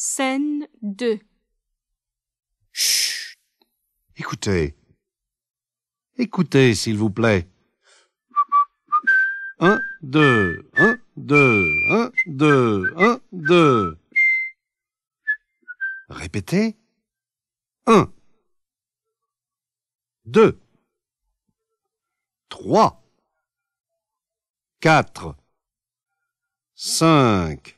Scène 2 Chut Écoutez. Écoutez, s'il vous plaît. Un, deux, un, deux, un, deux, un, deux. Répétez. Un. Deux. Trois. Quatre. Cinq.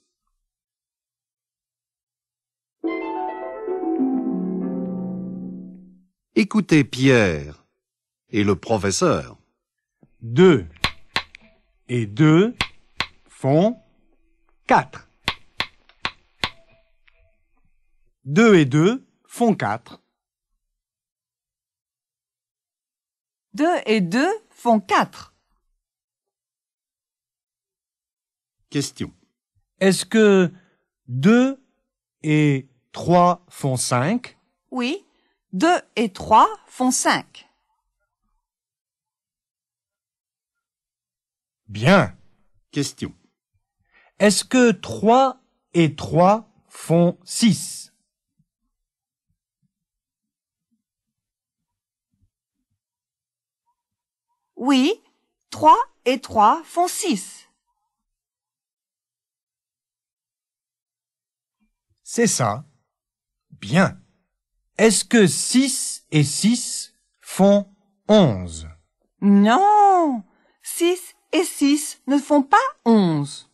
Écoutez Pierre et le professeur. Deux et deux font quatre. Deux et deux font quatre. Deux et deux font quatre. Question. Est-ce que deux et trois font cinq Oui. 2 et 3 font 5. Bien. Question. Est-ce que 3 et 3 font 6 Oui, 3 et 3 font 6. C'est ça. Bien. Est-ce que 6 et 6 font 11 Non 6 et 6 ne font pas 11.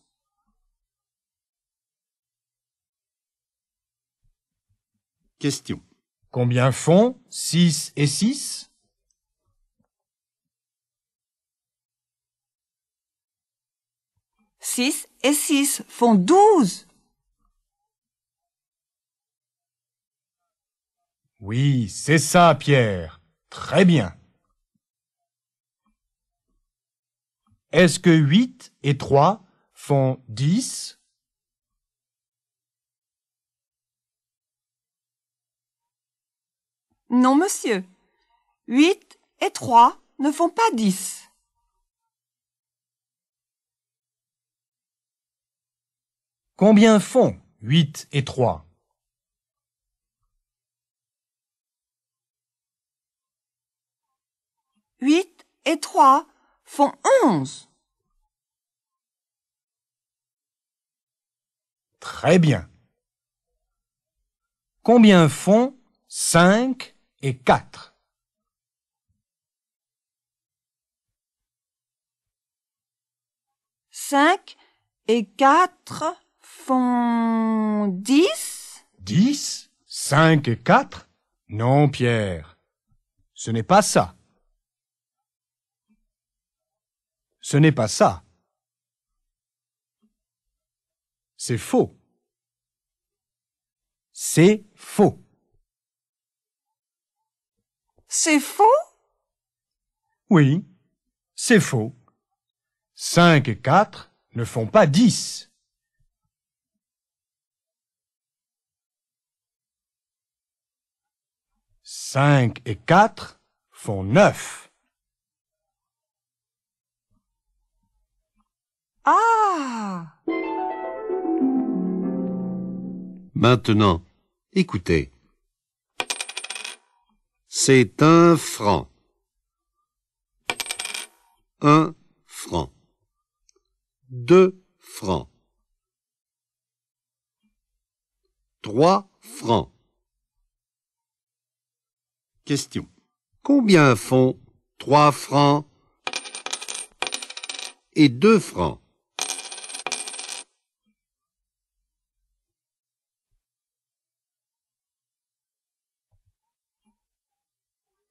Question. Combien font 6 et 6 6 et 6 font 12. Oui, c'est ça, Pierre. Très bien. Est-ce que 8 et 3 font 10 Non, monsieur. 8 et 3 ne font pas 10. Combien font 8 et 3 8 et 3 font 11. Très bien. Combien font 5 et 4 5 et 4 font 10 10 5 et 4 Non, Pierre. Ce n'est pas ça. Ce n'est pas ça. C'est faux. C'est faux. C'est faux Oui, c'est faux. Cinq et quatre ne font pas dix. Cinq et quatre font neuf. Ah Maintenant, écoutez. C'est un franc. Un franc. Deux francs. Trois francs. Question. Combien font trois francs et deux francs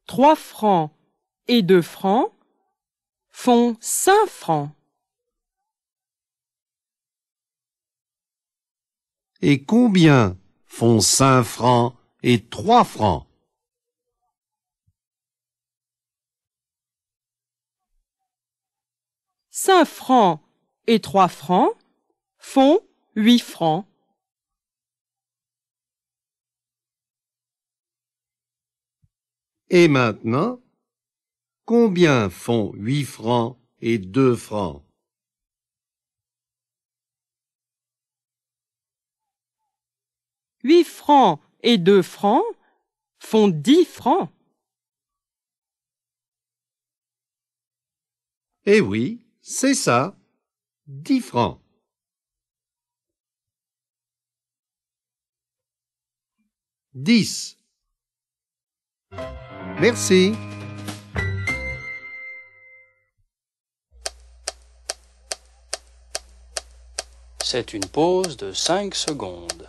trois francs et deux francs font cinq francs. Et combien font cinq francs et trois francs? Cinq francs et trois francs font huit francs. Et maintenant, combien font huit francs et deux francs? Huit francs et deux francs font dix francs. Eh oui, c'est ça, dix francs. Merci. C'est une pause de cinq secondes.